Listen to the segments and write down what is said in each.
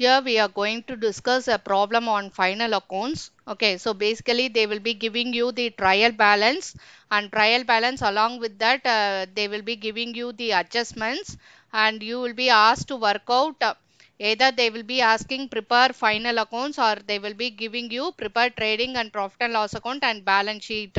here we are going to discuss a problem on final accounts okay so basically they will be giving you the trial balance and trial balance along with that uh, they will be giving you the adjustments and you will be asked to work out uh, either they will be asking prepare final accounts or they will be giving you prepare trading and profit and loss account and balance sheet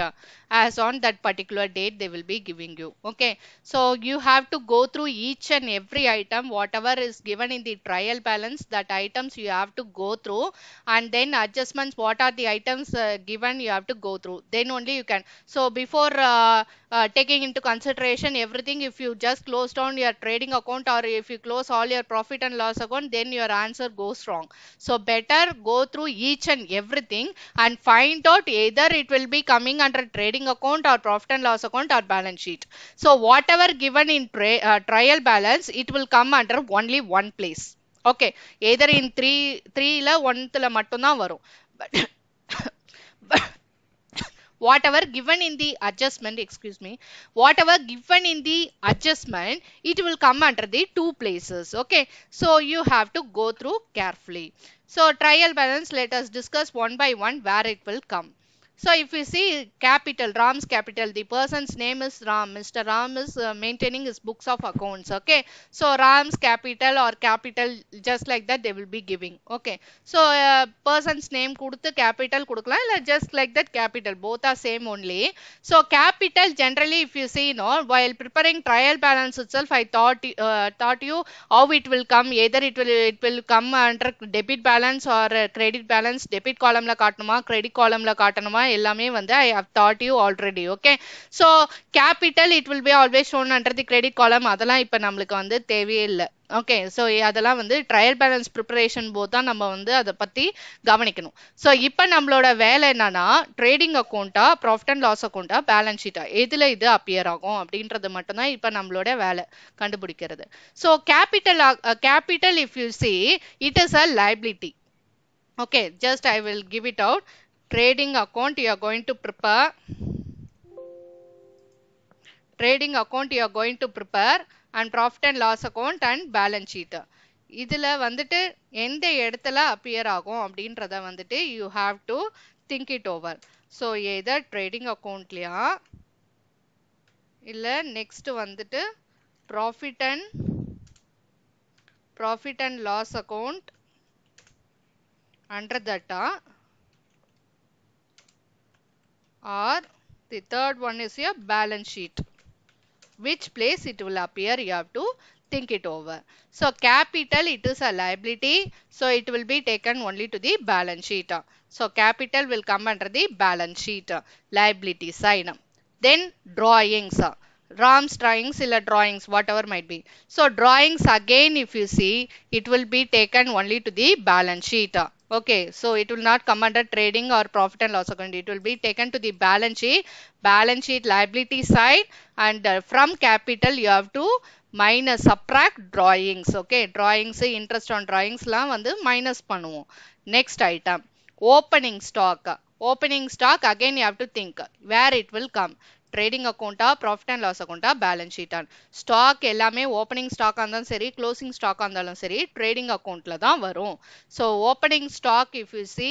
as on that particular date they will be giving you okay so you have to go through each and every item whatever is given in the trial balance that items you have to go through and then adjustments what are the items uh, given you have to go through then only you can so before uh, uh, taking into consideration everything if you just close down your trading account or if you close all your profit and loss account then your answer goes wrong so better go through each and everything and find out either it will be coming under trading trading account or profit and loss account or balance sheet. So whatever given in uh, trial balance, it will come under only one place. Okay, either in 3, three 3ல 1ல மட்டும்தான் But whatever given in the adjustment excuse me whatever given in the adjustment it will come under the two places okay so you have to go through carefully so trial balance let us discuss one by one where it will come so if you see capital, Ram's capital, the person's name is Ram. Mr. Ram is uh, maintaining his books of accounts. Okay. So Ram's capital or capital just like that they will be giving. Okay. So uh, person's name கொடுத்து capital கொடுக்கலாம் இல்லை just like that capital. Both are same only. So capital generally if you see know while preparing trial balance itself I thought uh, thought you how it will come either it will it will come under debit balance or uh, credit balance debit column la காட்டணுமா credit column la காட்டணுமா தான் எல்லாமே வந்து I have thought you already okay so capital it will be always shown under the credit column அதெல்லாம் இப்போ நம்மளுக்கு வந்து தேவையே இல்லை okay so அதெல்லாம் வந்து ட்ரையல் பேலன்ஸ் ப்ரிப்பரேஷன் போது தான் நம்ம வந்து அதை பற்றி கவனிக்கணும் ஸோ இப்போ நம்மளோட வேலை என்னன்னா ட்ரேடிங் அக்கௌண்ட்டா ப்ராஃபிட் அண்ட் லாஸ் அக்கௌண்ட்டா பேலன்ஸ் ஷீட்டா எதில் இது அப்பியர் ஆகும் அப்படின்றது மட்டும்தான் இப்போ நம்மளோட வேலை கண்டுபிடிக்கிறது so capital capital if you see it is a liability okay just I will give it out trading account you are going to prepare trading account you are going to prepare and profit and loss account and balance sheet இதில் வந்துட்டு எந்த இடத்துல appear ஆகும் அப்படின்றத வந்துட்டு you have to think it over so either trading அக்கௌண்ட்லையா இல்லை next வந்துட்டு profit and profit and loss account under தட்டா or the third one is your balance sheet. Which place it will appear you have to think it over. So capital it is a liability so it will be taken only to the balance sheet. So capital will come under the balance sheet liability sign. Then drawings Ram's drawing, drawings, whatever might be. So drawings again if you see, it will be taken only to the balance sheet. Okay, so it will not come under trading or profit and loss account. It will be taken to the balance sheet, balance sheet liability side and uh, from capital you have to minus subtract drawings. Okay, drawings, interest on drawings and வந்து minus பண்ணுவோம். Next item, opening stock. Opening stock again you have to think where it will come. Trading அக்கௌண்ட்டா profit and loss அக்கௌண்ட்டா balance ஷீட்டான் stock எல்லாமே opening ஸ்டாக்காக இருந்தாலும் சரி closing ஸ்டாக்காக இருந்தாலும் சரி ட்ரேடிங் அக்கௌண்ட்டில் தான் வரும் so opening stock if you see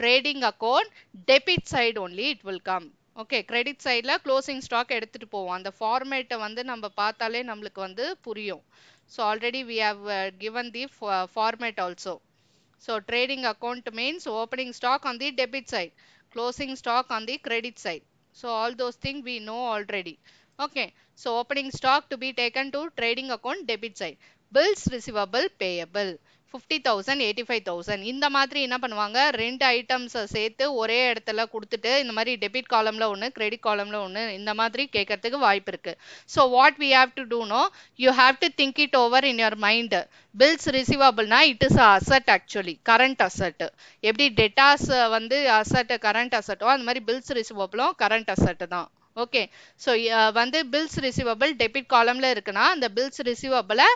trading account debit side only it will come okay credit சைடில் க்ளோசிங் ஸ்டாக் எடுத்துகிட்டு போவோம் அந்த ஃபார்மேட்டை வந்து நம்ம பார்த்தாலே நம்மளுக்கு வந்து புரியும் so already we have given the format also so trading account means opening stock on the debit side closing stock on the credit side So all those things we know already. Okay. So opening stock to be taken to trading account debit side. Bills receivable payable. Fifty thousand eighty five thousand இந்த மாதிரி என்ன பண்ணுவாங்க ரெண்டு ஐட்டம்ஸை சேர்த்து ஒரே இடத்துல கொடுத்துட்டு இந்த மாதிரி டெபிட் காலமில் ஒன்று கிரெடிட் காலமில் ஒன்று இந்த மாதிரி கேட்கறதுக்கு வாய்ப்பு இருக்குது so what we have to dunno you have to think it over in your mind bills ரிசீவபிள்னா it is asset actually current asset எப்படி டெட்டாஸ் வந்து அசட் கரண்ட் அசட்டோ அந்த மாதிரி பில்ஸ் ரிசீவபிளும் கரண்ட் அசட்டு தான் ஓகே ஸோ uh, வந்து bills receivable debit காலம்ல இருக்குன்னா அந்த பில்ஸ் ரிசீவபிளை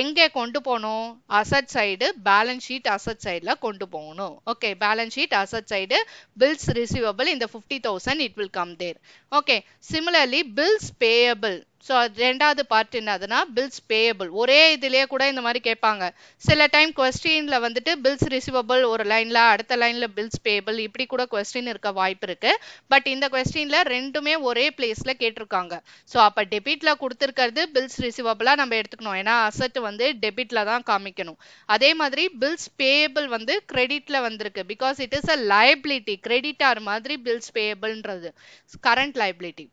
எங்கே கொண்டு போகணும் asset side balance sheet asset சைடில் கொண்டு போகணும் okay balance sheet asset side bills receivable இந்த fifty thousand it will come there okay similarly bills payable so ரெண்டாவது பார்ட் என்னதுன்னா பில்ஸ் பேயபிள் ஒரே இதுலேயே கூட இந்த மாதிரி கேட்பாங்க சில டைம் கொஸ்டினில் வந்துட்டு பில்ஸ் ரிசீவபிள் ஒரு லைனில் அடுத்த லைனில் பில்ஸ் பேயபிள் இப்படி கூட கொஸ்டின் இருக்க வாய்ப்பு இருக்கு பட் இந்த கொஸ்டினில் ரெண்டுமே ஒரே பிளேஸில் கேட்டிருக்காங்க ஸோ அப்போ டெபிட்டில் கொடுத்துருக்கிறது பில்ஸ் ரிசீவபிளாக நம்ம எடுத்துக்கணும் ஏன்னா அசட் வந்து டெபிட்டில் தான் காமிக்கணும் அதே மாதிரி பில்ஸ் பேயபிள் வந்து கிரெடிட்டில் வந்திருக்கு because it is a liability creditor மாதிரி பில்ஸ் பேயபிள்ன்றது current liability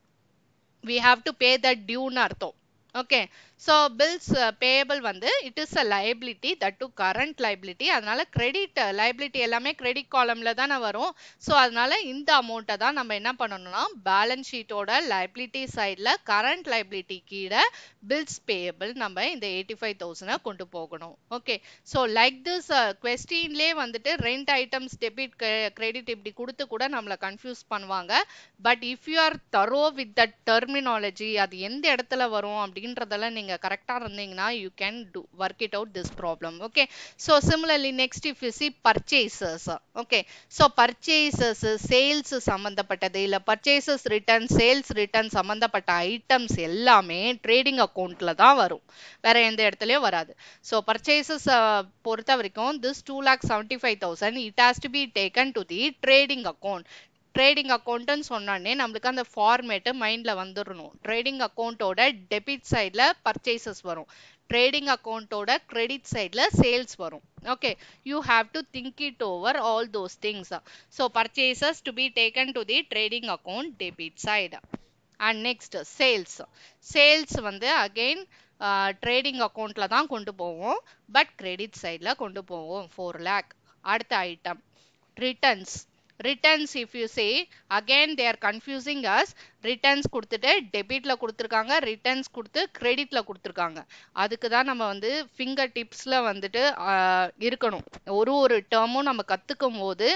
we have to pay that due nartho okay so bills payable வந்து it is a liability that too current liability அதனால் கிரெடிட் லைபிலிட்டி எல்லாமே credit காலமில் தானே வரும் so அதனால் இந்த அமௌண்ட்டை தான் நம்ம என்ன பண்ணணும்னா பேலன்ஸ் ஷீட்டோட லைபிலிட்டி சைடில் கரண்ட் லைபிலிட்டி கீழே பில்ஸ் பேயபிள் நம்ம இந்த எயிட்டி ஃபைவ் தௌசண்டை கொண்டு போகணும் ஓகே ஸோ லைக் திஸ் கொஸ்டின்லே வந்துட்டு ரெண்ட் ஐட்டம்ஸ் டெபிட் கிரெடிட் இப்படி கொடுத்து கூட நம்மளை கன்ஃபியூஸ் பண்ணுவாங்க but if you are thorough with that terminology அது எந்த இடத்துல வரும் அப்படின்றதெல்லாம் நீங்கள் நீங்கள் கரெக்டாக இருந்தீங்கன்னா you can do work it out this problem okay so similarly next if you see purchases okay so purchases sales சம்மந்தப்பட்டது இல்லை பர்ச்சேசஸ் ரிட்டர்ன் சேல்ஸ் ரிட்டர்ன் சம்மந்தப்பட்ட ஐட்டம்ஸ் எல்லாமே ட்ரேடிங் அக்கௌண்ட்டில் தான் வரும் வேற எந்த இடத்துலையும் வராது ஸோ பர்ச்சேசஸ் பொறுத்த வரைக்கும் this two lakh seventy five thousand it has to be taken to the trading account trading அக்கௌண்ட்டுன்னு சொன்னானே நம்மளுக்கு அந்த ஃபார்மேட்டு மைண்டில் வந்துடணும் ட்ரேடிங் அக்கௌண்ட்டோட டெபிட் சைடில் பர்ச்சேசஸ் வரும் ட்ரேடிங் அக்கௌண்ட்டோட கிரெடிட் சைடில் சேல்ஸ் வரும் okay you have to think it over all those things so purchases to be taken to the trading account debit side and next sales sales வந்து again trading அக்கௌண்ட்டில் தான் கொண்டு போவோம் but credit சைடில் கொண்டு போவோம் ஃபோர் லேக் அடுத்த item returns returns if you say again they are confusing us returns கொடுத்துட்டு டெபிட்டில் கொடுத்துருக்காங்க ரிட்டர்ன்ஸ் கொடுத்து க்ரெடிட்டில் கொடுத்துருக்காங்க அதுக்கு தான் நம்ம வந்து ஃபிங்கர் டிப்ஸில் வந்துட்டு இருக்கணும் ஒரு ஒரு டேர்மும் நம்ம கற்றுக்கும் போது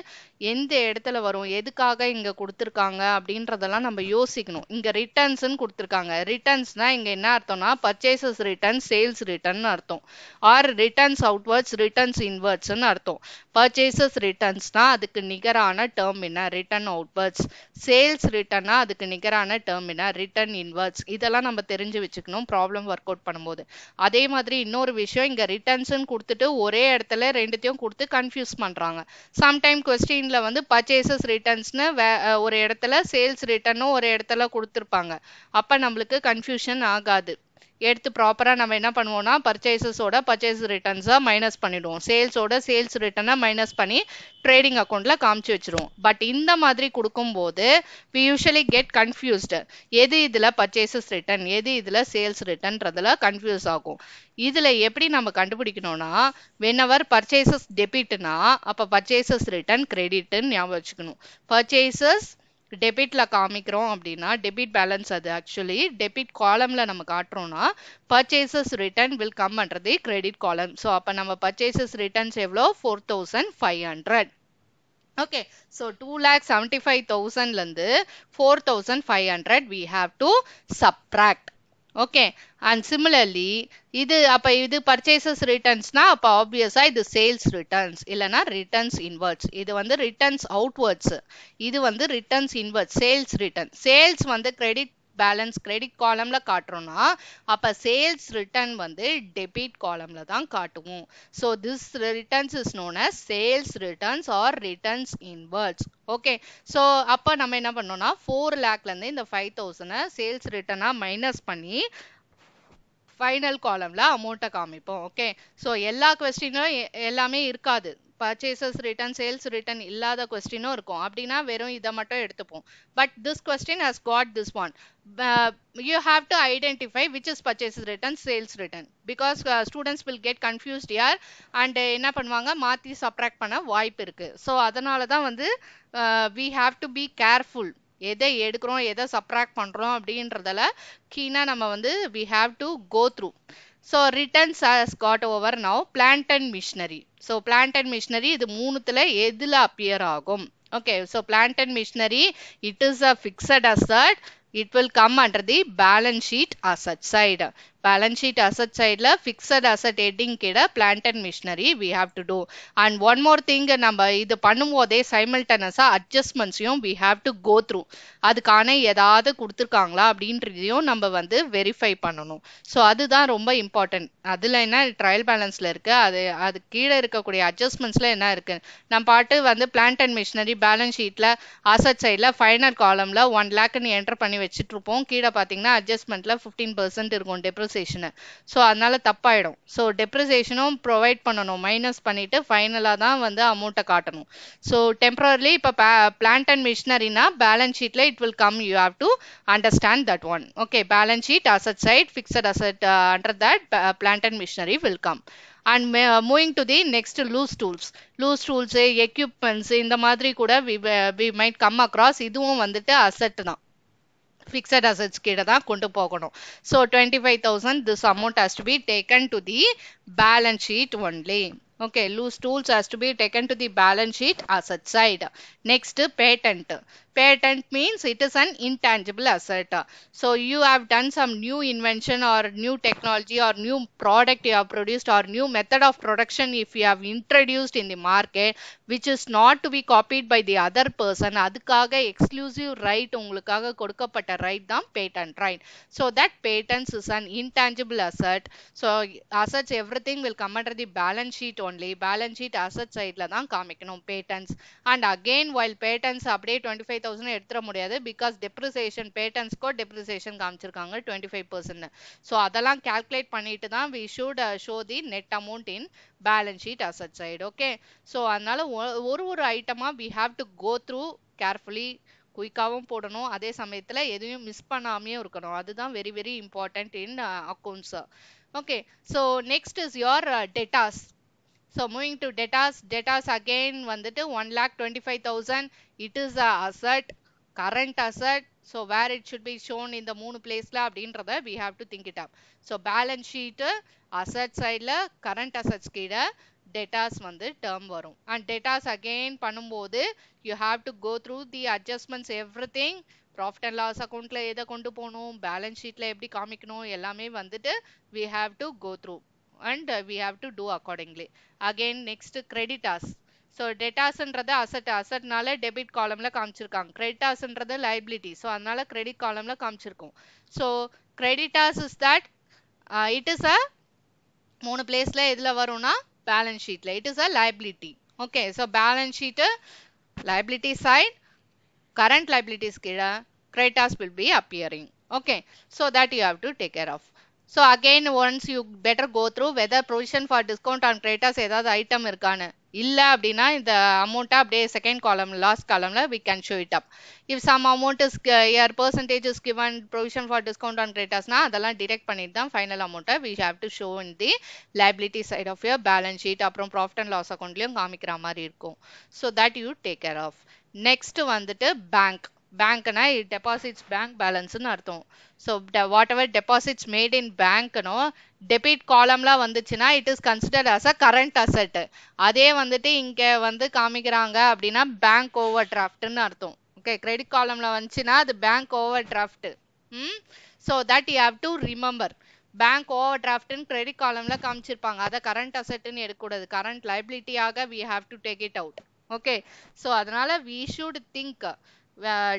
எந்த இடத்துல வரும் எதுக்காக இங்கே கொடுத்துருக்காங்க அப்படின்றதெல்லாம் நம்ம யோசிக்கணும் இங்கே ரிட்டர்ன்ஸ்ன்னு கொடுத்துருக்காங்க ரிட்டர்ன்ஸ்னால் இங்கே என்ன அர்த்தம்னா பர்ச்சேசஸ் ரிட்டர்ன் சேல்ஸ் ரிட்டர்ன் அர்த்தம் ஆர் ரிட்டர்ன்ஸ் அவுட்வர்ட்ஸ் ரிட்டர்ன்ஸ் இன்வர்ட்ஸ்னு அர்த்தம் பர்ச்சேசஸ் ரிட்டர்ன்ஸ்னால் அதுக்கு நிகரான டேர்ம் என்ன ரிட்டர்ன் அவுட்வர்ட்ஸ் சேல்ஸ் ரிட்டர்னா அதுக்கு நிகரான கிளியரான டேர்மினா ரிட்டன் இன்வர்ட்ஸ் இதெல்லாம் நம்ம தெரிஞ்சு வச்சுக்கணும் ப்ராப்ளம் ஒர்க் அவுட் பண்ணும்போது அதே மாதிரி இன்னொரு விஷயம் இங்கே ரிட்டர்ன்ஸ்ன்னு கொடுத்துட்டு ஒரே இடத்துல ரெண்டுத்தையும் கொடுத்து கன்ஃபியூஸ் பண்ணுறாங்க சம்டைம் கொஸ்டினில் வந்து பர்ச்சேசஸ் ரிட்டர்ன்ஸ்னு வே ஒரு இடத்துல சேல்ஸ் ரிட்டர்னும் ஒரு இடத்துல கொடுத்துருப்பாங்க அப்போ நம்மளுக்கு கன்ஃபியூஷன் ஆகாது எடுத்து ப்ராப்பராக நம்ம என்ன பண்ணுவோம்னா பர்ச்சேசஸோட பர்ச்சேஸ் ரிட்டர்ன்ஸாக மைனஸ் பண்ணிவிடுவோம் சேல்ஸோட சேல்ஸ் ரிட்டர்னை மைனஸ் பண்ணி ட்ரேடிங் அக்கௌண்ட்டில் காமிச்சு வச்சுருவோம் பட் இந்த மாதிரி கொடுக்கும்போது வி யூஷுவலி கெட் கன்ஃபியூஸ்டு எது இதில் பர்ச்சேசஸ் ரிட்டர்ன் எது இதில் சேல்ஸ் ரிட்டன்றதில் கன்ஃபியூஸ் ஆகும் இதில் எப்படி நம்ம கண்டுபிடிக்கணும்னா வென் அவர் பர்ச்சேசஸ் டெபிட்னா அப்போ பர்ச்சேசஸ் ரிட்டர்ன் கிரெடிட்டுன்னு ஞாபகம் வச்சுக்கணும் பர்ச்சேசஸ் டெபிட்ல காமிக்கிறோம் அப்படின்னா டெபிட் பேலன்ஸ் அது ஆக்சுவலி டெபிட் காலம்ல நம்ம காட்டுறோம்னா பர்ச்சேசஸ் ரிட்டர்ன் வில் கம் பண்றது கிரெடிட் காலம் ஸோ அப்போ நம்ம பர்ச்சேசஸ் ரிட்டர்ன்ஸ் எவ்வளோ four thousand five hundred okay so two lakh seventy five தௌசண்ட்லேருந்து four thousand five hundred we have to subtract okay and similarly இது அப்போ இது பர்ச்சேசஸ் ரிட்டர்ன்ஸ்னா அப்போ ஆப்வியஸாக இது சேல்ஸ் ரிட்டர்ன்ஸ் இல்லைனா ரிட்டர்ன்ஸ் இன்வர்ட்ஸ் இது வந்து ரிட்டர்ன்ஸ் அவுட்வர்ட்ஸ் இது வந்து returns inwards sales return sales வந்து கிரெடிட் பேலன்ஸ் கிரெடிட் காலமில் காட்டுறோன்னா அப்போ சேல்ஸ் ரிட்டர்ன் வந்து டெபிட் காலமில் தான் காட்டுவோம் so this returns is known as sales returns or returns inwards okay so அப்போ நம்ம என்ன பண்ணோம்னா ஃபோர் லேக்லேருந்து இந்த ஃபைவ் தௌசண்டை சேல்ஸ் ரிட்டர்னாக மைனஸ் பண்ணி ஃபைனல் காலமில் அமௌண்ட்டை காமிப்போம் ஓகே ஸோ எல்லா கொஸ்டினும் எல்லாமே இருக்காது பர்ச்சேசஸ் ரிட்டன் சேல்ஸ் ரிட்டன் இல்லாத கொஸ்டினும் இருக்கும் அப்படின்னா வெறும் இதை மட்டும் எடுத்துப்போம் but this question has got this one you have to identify which is purchase return sales return because students will get confused யார் அண்ட் என்ன பண்ணுவாங்க மாற்றி சப்ராக்ட் பண்ண வாய்ப்பு இருக்குது ஸோ அதனால தான் வந்து we have to be careful எதை எடுக்கிறோம் எதை சப்ராக்ட் பண்ணுறோம் அப்படின்றதில் கீனாக நம்ம வந்து we have to go through So returns has got over now plant and machinery. So plant and machinery the moon edila appear agum. Okay, so plant and machinery it is a fixed asset. It will come under the balance sheet asset side. Balance sheet asset side fixed fixed asset heading கீழ plant and machinery we have to do and one more நம்ம இது பண்ணும்போதே சைமல்டனஸாக அட்ஜஸ்ட்மெண்ட்ஸையும் we have to go through அதுக்கான ஏதாவது கொடுத்துருக்காங்களா அப்படின்றதையும் நம்ம வந்து வெரிஃபை பண்ணணும் ஸோ அதுதான் ரொம்ப இம்பார்ட்டன்ட் அதில் என்ன ட்ரையல் பேலன்ஸில் இருக்குது அது அது கீழே இருக்கக்கூடிய அட்ஜஸ்ட்மெண்ட்ஸில் என்ன இருக்குது நம்ம பாட்டு வந்து பிளான்ட் அண்ட் மிஷினரி பேலன்ஸ் ஷீட்டில் அசட் சைடில் ஃபைனல் காலமில் ஒன் லேக்குன்னு என்டர் பண்ணி வச்சுட்ருப்போம் கீழே பார்த்தீங்கன்னா அட்ஜஸ்ட்மெண்ட்டில் ஃபிஃப்டீன் பர்சன்ட் இருக்கும் டெப்ரி டெப்ரிசேஷனை ஸோ அதனால தப்பாயிடும் ஸோ டெப்ரிசேஷனும் ப்ரொவைட் பண்ணணும் மைனஸ் பண்ணிவிட்டு ஃபைனலாக தான் வந்து அமௌண்ட்டை காட்டணும் ஸோ டெம்பரரிலி இப்போ பிளான்ட் அண்ட் மிஷினரினா பேலன்ஸ் ஷீட்ல it will come you have to understand that one okay balance sheet asset side fixed asset under that plant and machinery will come and moving to the next loose tools loose tools equipments இந்த மாதிரி கூட we might come across இதுவும் வந்துட்டு asset தான் fixed assets கிட்ட தான் கொண்டு போகணும் so twenty five thousand this amount has to be taken to the balance sheet only Okay, loose tools has to be taken to the balance sheet asset side. Next, patent. Patent means it is an intangible asset. So, you have done some new invention or new technology or new product you have produced or new method of production if you have introduced in the market which is not to be copied by the other person. அதுக்காக exclusive right உங்களுக்காக கொடுக்கப்பட்ட right தான் patent right. So, that patents is an intangible asset. So, assets everything will come under the balance sheet only. Balance sheet asset sideல தான் காமிக்கணும் patents. And again while patents அப்படியே 25,000 எடுத்துற முடியாது because depreciation patents go depreciation காமிச்சிருக்காங்க 25%. So அதெல்லாம் calculate பண்ணிட்டு தான் we should show the net amount in balance sheet asset side. Okay. So அதனால ஒரு ஒரு ஐட்டமா we have to go through carefully குயிக்காகவும் போடணும் அதே சமயத்தில் எதையும் மிஸ் பண்ணாமையும் இருக்கணும் அதுதான் very very important in accounts okay so next is your debtors so moving to debtors debtors again வந்துட்டு one lakh twenty five thousand it is a asset current asset so where it should be shown இந்த மூணு பிளேஸில் அப்படின்றத we have to think it up so balance sheet asset சைடில் current assets கீழே debtors வந்து term வரும் and debtors again பண்ணும்போது you have to go through the adjustments everything profit and loss அக்கௌண்ட்டில் எதை கொண்டு போகணும் பேலன்ஸ் ஷீட்டில் எப்படி காமிக்கணும் எல்லாமே வந்துட்டு we have to go through and uh, we have to do accordingly again next creditors so debtors ன்றது asset asset னால debit column columnல காமிச்சிருக்காங்க creditors ன்றது liability so அதனால credit column columnல காமிச்சிருக்கோம் so creditors is that uh, it is a மூணு placeல எதுல வரும்னா balance sheetல it is a liability okay so balance sheet liability side current liabilities கீழ creditors will be appearing okay so that you have to take care of so again once you better go through whether provision for discount on creditors ஏதாவது item இருக்கான்னு இல்லை அப்படின்னா இந்த அமௌண்ட்டை அப்படியே second column last காலமில் we can show it up if some amount is year percentage is given provision for discount on கிரேட்டர்ஸ்னால் அதெல்லாம் டிடெக்ட் பண்ணிட்டு தான் ஃபைனல் அமௌண்ட்டை we have to show in the liability side of your balance sheet அப்புறம் profit and loss அக்கௌண்ட்லேயும் காமிக்கிற மாதிரி இருக்கும் so that you take care of next வந்துட்டு பேங்க் பேங்க்னா இட் டெபாசிட்ஸ் பேங்க் பேலன்ஸ்னு அர்த்தம் so whatever deposits made in பேங்க்னோ டெபிட் காலம்லாம் வந்துச்சுன்னா it is considered as a current asset அதே வந்துட்டு இங்கே வந்து காமிக்கிறாங்க அப்படின்னா பேங்க் ஓவர் டிராஃப்ட்னு அர்த்தம் ஓகே கிரெடிட் காலமில் வந்துச்சுன்னா அது bank overdraft hmm so that you have to remember bank ஓவர் டிராஃப்ட்னு கிரெடிட் காலம்ல காமிச்சிருப்பாங்க அதை கரண்ட் அசட்டுன்னு எடுக்கக்கூடாது கரண்ட் லைபிலிட்டியாக we have to take it out okay so அதனால வி ஷுட் திங்க்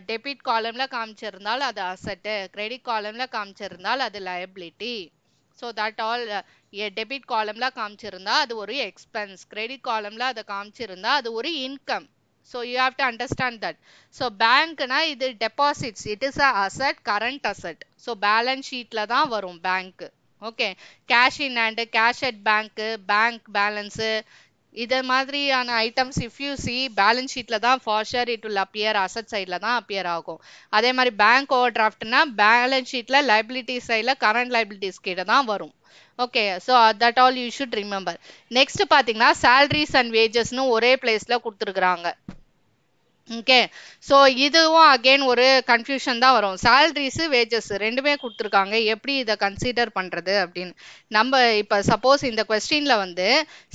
டெபிட் காலமில் காமிச்சிருந்தால் அது அசட்டு கிரெடிட் காலமில் காமிச்சிருந்தால் அது liability so that all debit காலமில் காமிச்சிருந்தால் அது ஒரு எக்ஸ்பென்ஸ் கிரெடிட் காலமில் அதை காமிச்சிருந்தால் அது ஒரு income so you have to understand that so பேங்க்னா இது deposits it is a asset current asset so balance ஷீட்டில் தான் வரும் பேங்க்கு okay cash in hand cash at bank bank balance இது மாதிரியான items if you see balance ஷீட்டில் தான் for sure it will appear asset சைடில் தான் அப்பியர் ஆகும் அதே மாதிரி பேங்க் ஓவர் டிராஃப்ட்னா பேலன்ஸ் ஷீட்டில் லைபிலிட்டி சைடில் கரண்ட் லைபிலிட்டிஸ் கிட்ட தான் வரும் okay so that all you should remember next பார்த்தீங்கன்னா சேலரிஸ் அண்ட் வேஜஸ்னு ஒரே பிளேஸில் கொடுத்துருக்குறாங்க ஓகே ஸோ இதுவும் அகெயின் ஒரு கன்ஃபியூஷன் தான் வரும் சேலரிஸு வேஜஸ் ரெண்டுமே கொடுத்துருக்காங்க எப்படி இதை கன்சிடர் பண்ணுறது அப்படின்னு நம்ம இப்போ சப்போஸ் இந்த கொஸ்டினில் வந்து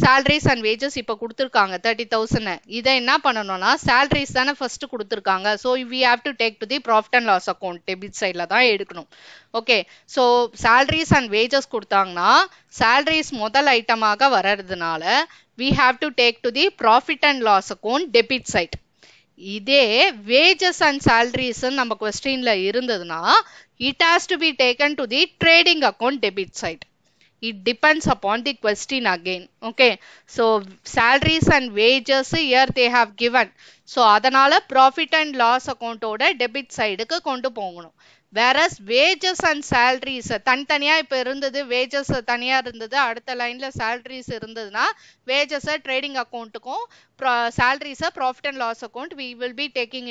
சேல்ரிஸ் அண்ட் வேஜஸ் இப்போ கொடுத்துருக்காங்க தேர்ட்டி தௌசண்ட் இதை என்ன பண்ணணும்னா சேல்ரிஸ் தானே ஃபஸ்ட்டு கொடுத்துருக்காங்க so we have to take to the profit and loss account debit சைடில் தான் எடுக்கணும் okay so salaries and wages கொடுத்தாங்கன்னா சேல்ரிஸ் முதல் ஐட்டமாக வர்றதுனால we have to take to the profit and loss account debit side இதே wages and salaries நம்ம questionல இருந்ததுனா it has to be taken to the trading account debit side it depends upon the question again okay so salaries and wages here they have given so அதனால profit and loss account ஓட debit sideக்கு கொண்டு போங்குனும் வேறஸ் wages and salaries தனித்தனியாக இப்போ இருந்தது wages தனியாக இருந்தது அடுத்த லைனில் சேல்ரிஸ் இருந்ததுன்னா வேஜஸை ட்ரேடிங் அக்கௌண்ட்டுக்கும் சேல்ரிஸை profit and loss account we will be taking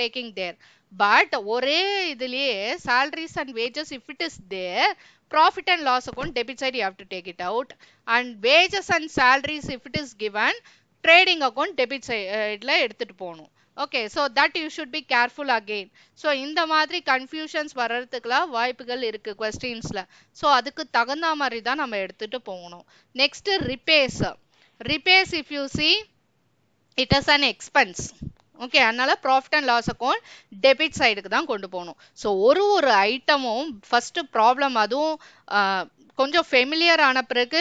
taking there but ஒரே இதுலேயே salaries and wages if it is there profit and loss account debit side you have to take it out and wages and salaries if it is given trading account debit side uh, எடுத்துட்டு போகணும் okay so that you should be careful again so இந்த மாதிரி confusions வர்றதுக்குலாம் வாய்ப்புகள் இருக்குது கொஸ்டின்ஸில் so அதுக்கு தகுந்த மாதிரி தான் நம்ம எடுத்துகிட்டு போகணும் next repairs repairs if you see it is an expense okay அதனால் profit and loss account debit சைடுக்கு தான் கொண்டு போகணும் ஸோ ஒரு ஒரு ஐட்டமும் ஃபஸ்ட்டு ப்ராப்ளம் அதுவும் கொஞ்சம் ஃபெமிலியர் ஆன பிறகு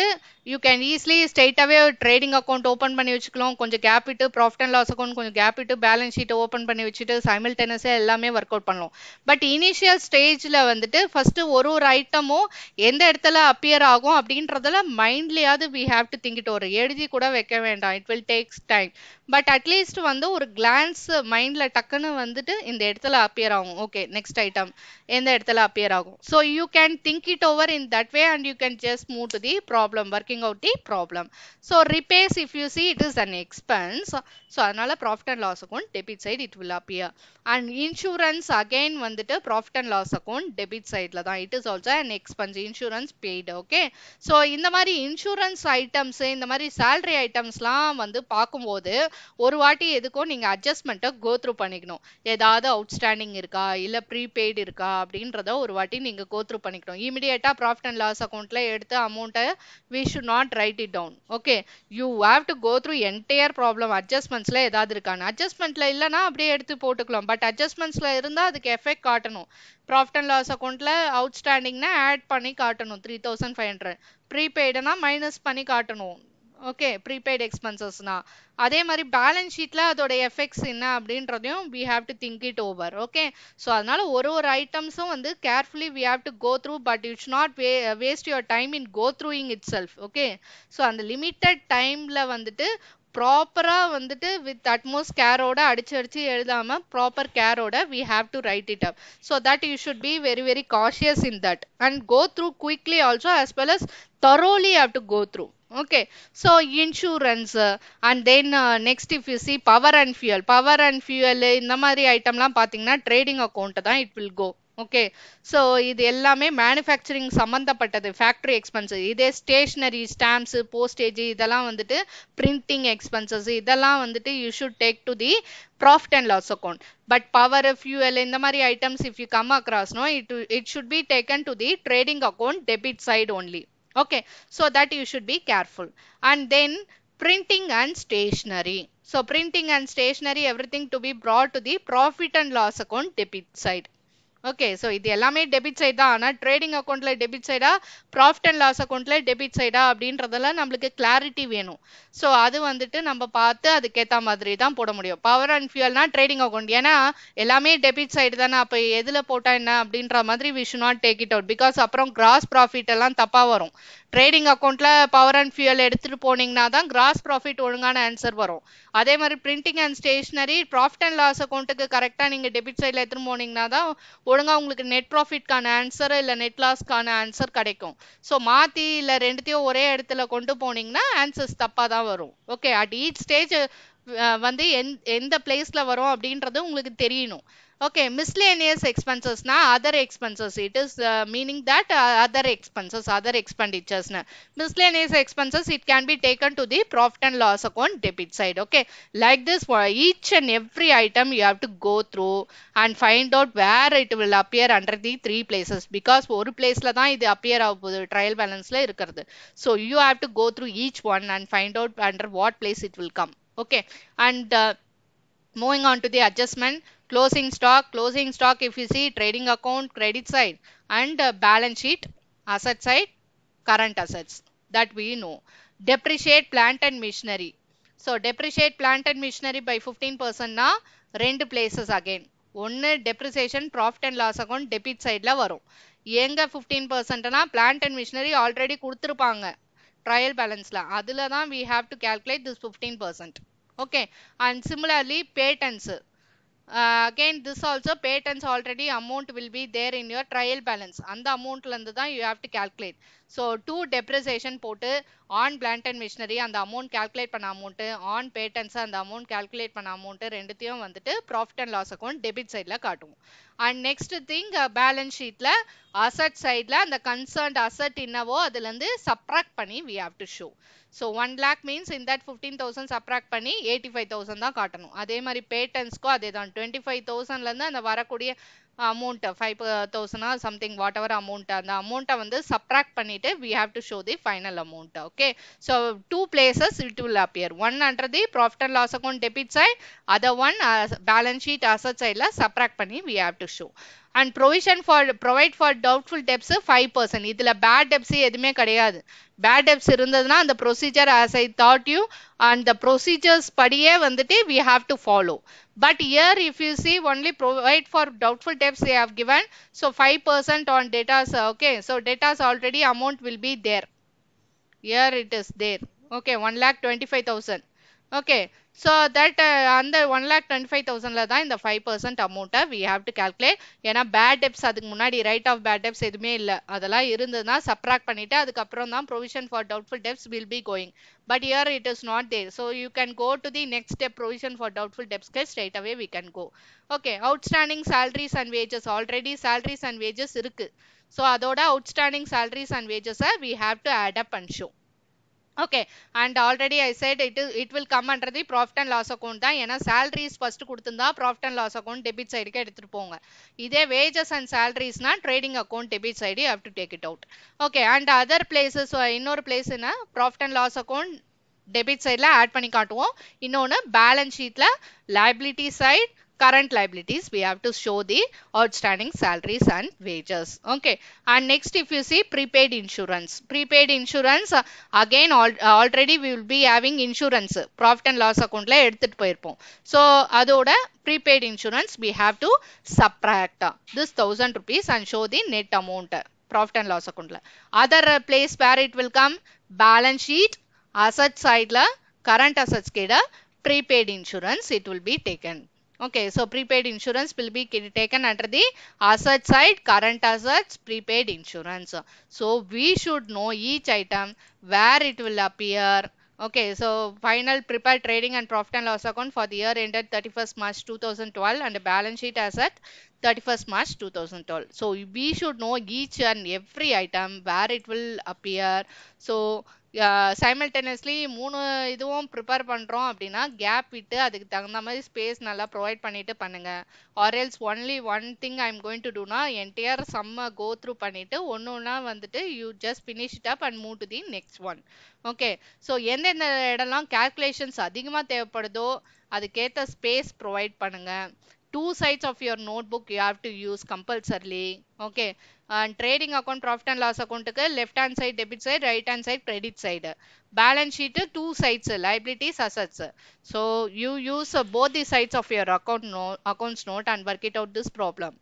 யூ கேன் ஈஸிலி ஸ்ட்ரெயிட்டாகவே ஒரு ட்ரேடிங் அக்கௌண்ட் ஓப்பன் பண்ணி வச்சுக்கலாம் கொஞ்சம் கேப் இட்டு ப்ராஃபிட் அண்ட் லாஸ் அக்கௌண்ட் கொஞ்சம் கேப் இட்டு பேலன்ஸ் ஷீட்டை ஓப்பன் பண்ணி வச்சுட்டு சைமில்டேனஸாக எல்லாமே ஒர்க் அவுட் பண்ணலாம் பட் இனிஷியல் ஸ்டேஜில் வந்துட்டு ஃபஸ்ட்டு ஒரு ஒரு ஐட்டமும் எந்த இடத்துல அப்பியர் ஆகும் அப்படின்றதுல மைண்ட்லேயாவது we have to think it ஒரு எழுதி கூட வைக்க வேண்டாம் it will takes time but at least வந்து ஒரு கிளான்ஸ் மைண்டில் டக்குன்னு வந்துட்டு இந்த இடத்துல அப்பியர் ஆகும் ஓகே நெக்ஸ்ட் ஐட்டம் எந்த இடத்துல அப்பியர் ஆகும் so you can think it over in that way and you can just move to the problem working out the problem so repairs if you see it is an expense so அதனால் profit and loss account debit side it will appear and insurance again வந்துட்டு profit and loss account debit சைடில் தான் it is also and expense insurance paid okay so இந்த மாதிரி insurance items இந்த மாதிரி salary ஐட்டம்ஸ்லாம் வந்து பார்க்கும்போது ஒரு வாட்டி எதுக்கோ நீங்கள் அட்ஜஸ்ட்மெண்ட்டை கோ த்ரூ பண்ணிக்கணும் ஏதாவது அவுட்ஸ்டாண்டிங் இருக்கா இல்லை ப்ரீபெய்ட் இருக்கா அப்படின்றத ஒரு வாட்டி நீங்கள் கோ த்ரூ பண்ணிக்கணும் இமிடியேட்டாக ப்ராஃபிட் அண்ட் லாஸ் அக்கௌண்ட்டில் எடுத்து அமௌண்ட்டை we should not write it down okay you have to go through entire problem அட்ஜஸ்ட்மெண்ட்ஸில் ஏதாவது இருக்கான்னு அட்ஜஸ்ட்மெண்ட்டில் இல்லைனா அப்படியே எடுத்து போட்டுக்கலாம் பட் அட்ஜஸ்ட்மெண்ட்ஸில் இருந்தால் அதுக்கு எஃபெக்ட் காட்டணும் ப்ராஃபிட் அண்ட் லாஸ் அக்கௌண்ட்டில் அவுட்ஸ்டாண்டிங்னா ஆட் பண்ணி காட்டணும் த்ரீ தௌசண்ட் ஃபைவ் ஹண்ட்ரட் ப்ரீபெய்டுனா மைனஸ் பண்ணி காட்டணும் ஓகே ப்ரீபெய்டு எக்ஸ்பென்சஸ்னா அதே மாதிரி பேலன்ஸ் ஷீட்ல அதோட எஃபெக்ட்ஸ் என்ன அப்படின்றதையும் we have to think it over okay so அதனால ஒரு ஒரு ஐட்டம்ஸும் வந்து carefully we have to go through but it's not way waste your time in go throughing itself okay so அந்த லிமிட்டட் டைம்ல வந்துட்டு ப்ராப்பராக வந்துட்டு வித் அட்மோஸ்ட் கேரோட அடிச்சு அடிச்சு எழுதாமல் ப்ராப்பர் கேரோட we have to write it up so that you should be very very cautious in that and go through quickly also as well as thoroughly have to go through okay so insurance and then next next you see power and and power and and இந்த மாதிரி ஐட்டம்லாம் பார்த்தீங்கன்னா trading account தான் it will go okay so இது எல்லாமே manufacturing சம்மந்தப்பட்டது factory expenses இதே stationery stamps postage இதெல்லாம் வந்துட்டு பிரிண்டிங் எக்ஸ்பென்சஸ் இதெல்லாம் வந்துட்டு you should take to the profit and loss account but power fuel இந்த மாதிரி ஐட்டம்ஸ் இஃப் யூ கம் அக்ராஸ்னோ it it should be taken to the trading account debit side only Okay, so that you should be careful. And then printing and stationery. So printing and stationery everything to be brought to the profit and loss account debit side. Okay so இது எல்லாமே debit side தான் ஆனால் trading அக்கௌண்ட்டில் debit சைடா profit and loss அக்கௌண்ட்டில் debit சைடா அப்படின்றதெல்லாம் நம்மளுக்கு கிளாரிட்டி வேணும் ஸோ அது வந்துட்டு நம்ம பார்த்து அதுக்கேற்ற மாதிரி தான் போட முடியும் பவர் அண்ட் ஃபியூல்னா ட்ரேடிங் அக்கௌண்ட் ஏன்னா எல்லாமே டெபிட் சைடு தானே அப்போ எதில் போட்டால் என்ன அப்படின்ற மாதிரி wish not take it out because அப்புறம் கிராஸ் ப்ராஃபிட் எல்லாம் தப்பாக வரும் ட்ரேடிங் அக்கௌண்ட்ல பவர் அண்ட் ஃபியூல் எடுத்துட்டு போனீங்கன்னா தான் கிராஸ் ப்ராஃபிட் ஒழுங்கான ஆன்சர் வரும் அதே மாதிரி printing and stationery profit and loss அக்கௌண்ட்டுக்கு கரெக்டாக நீங்கள் டெபிட் சைடில் எடுத்துட்டு போனீங்கன்னா தான் ஒழுங்காக உங்களுக்கு நெட் ப்ராஃபிட்கான ஆன்சர் இல்லை நெட் லாஸ்க்கான ஆன்சர் கிடைக்கும் ஸோ மாற்றி இல்லை ரெண்டுத்தையும் ஒரே இடத்துல கொண்டு போனீங்கன்னா ஆன்சர்ஸ் தப்பாக தான் வரும் ஓகே அட் ஈச் ஸ்டேஜ் வந்து எந் எந்த பிளேஸில் வரும் அப்படின்றது உங்களுக்கு தெரியணும் Okay, miscellaneous expenses na other expenses. It is uh, meaning that uh, other expenses, other expenditures na. Miscellaneous expenses, it can be taken to the profit and loss account debit side. Okay, like this for each and every item you have to go through and find out where it will appear under the three places because ஒரு place தான் they appear ஆக போகுது trial பேலன்ஸில் இருக்கிறது So you have to go through each one and find out under what place it will come. Okay, and uh, moving on to the adjustment. closing stock closing stock if you see trading account credit side and balance sheet asset side current assets that we know depreciate plant and machinery so depreciate plant and machinery by 15% னா ரெண்டு places again ஒன்று depreciation profit and loss account debit sideல வரும் எங்க 15% னா plant and machinery already கொடுத்துருப்பாங்க trial balanceல அதில் தான் we have to calculate this 15% okay and similarly patents Uh, again this also patents already amount will be there in your trial balance அந்த amountல இருந்து தான் you have to calculate so two depreciation போட்டு on plant and machinery அந்த amount calculate பண்ண amount on patents அந்த amount calculate பண்ண amount ரெண்டுத்தையும் வந்துட்டு profit and loss account debit sideல காட்டும் and next thing uh, balance sheetல asset sideல அந்த concerned asset என்னவோ அதுல இருந்து subtract பண்ணி we have to show so one lakh means in that fifteen thousand subtract பண்ணி எயிட்டி ஃபைவ் தௌசண்ட் தான் காட்டணும் அதே மாதிரி பேட்டன்ஸ்க்கும் அதே தான் டுவெண்ட்டி ஃபைவ் தௌசண்ட்லேருந்து அந்த வரக்கூடிய அமௌண்ட்டை ஃபைவ் தௌசண்டா சம்திங் வாட் எவர் அமௌண்ட்டு அந்த அமௌண்ட்டை வந்து சப்ராக்ட் பண்ணிட்டு we have to show the final amount okay so two places it will appear one under the profit and loss account debit side other one balance sheet asset சைடில் subtract பண்ணி we have to show and provision for provide for doubtful debts 5 percent a bad debts எதுமே கடையாது bad debts இருந்ததுனா the procedure as I taught you and the procedures படியே வந்துடி we have to follow but here if you see only provide for doubtful debts they have given so 5 percent on datas okay so datas already amount will be there here it is there okay 1 lakh 25,000 okay so that uh, அந்த one lakh twenty five தௌசண்டில் தான் இந்த five percent அமௌண்ட்டை we have to calculate ஏன்னா bad debts அதுக்கு முன்னாடி right of bad debts எதுவுமே இல்லை அதெல்லாம் இருந்ததுன்னா சப்ராக்ட் பண்ணிவிட்டு அதுக்கப்புறம் தான் provision for doubtful debts will be going but year it is not there so you can go to the next step provision for doubtful டெப்ஸ்க்கு straight away we can go okay outstanding salaries and wages already salaries and wages இருக்குது so அதோட outstanding salaries and வேஜஸை we have to add up and show okay and already I said it it will come under the profit and loss account தான் ஏன்னா salaries first கொடுத்துருந்தா profit and loss account debit சைடுக்கு எடுத்துகிட்டு போங்க இதே wages and சேலரிஸ்னா trading account debit side how to take it out okay and other places இன்னொரு place என்ன profit and loss account debit சைடில் ஆட் பண்ணி காட்டுவோம் இன்னொன்று பேலன்ஸ் ஷீட்டில் liability side current liabilities we have to show the outstanding salaries and wages okay and next if you see prepaid insurance prepaid insurance uh, again al already we will be having insurance profit and loss account எடுத்துட்டு so அதோட prepaid insurance we have to subtract this 1000 rupees and show the net amount profit and loss account. other place where it will come balance sheet asset la current assets கிட prepaid insurance it will be taken okay so prepaid insurance will be taken under the asset side current assets prepaid insurance so we should know each item where it will appear Okay, so final prepared trading and profit and loss account for the year ended 31st March 2012 and the balance sheet as at 31st March 2012. So we should know each and every item where it will appear. So simultaneously மூணு இதுவும் prepare பண்ணுறோம் அப்படின்னா gap விட்டு அதுக்கு தகுந்த மாதிரி space நல்லா provide பண்ணிட்டு பண்ணுங்க ஆர்எல்ஸ் only one thing I am going to டூனா என்டையர் செம்ம கோ த்ரூ பண்ணிட்டு ஒன்று ஒன்றா வந்துட்டு you just finish it up and move to the next one okay so எந்தெந்த இடம்லாம் கேல்குலேஷன்ஸ் அதிகமாக தேவைப்படுதோ அதுக்கேற்ற ஸ்பேஸ் ப்ரொவைட் பண்ணுங்க two sides of your notebook you have to use compulsorily okay and trading account profit and loss account left hand side debit side right hand side credit side balance sheet two sides liabilities assets so you use both the sides of your account no accounts note and work it out this problem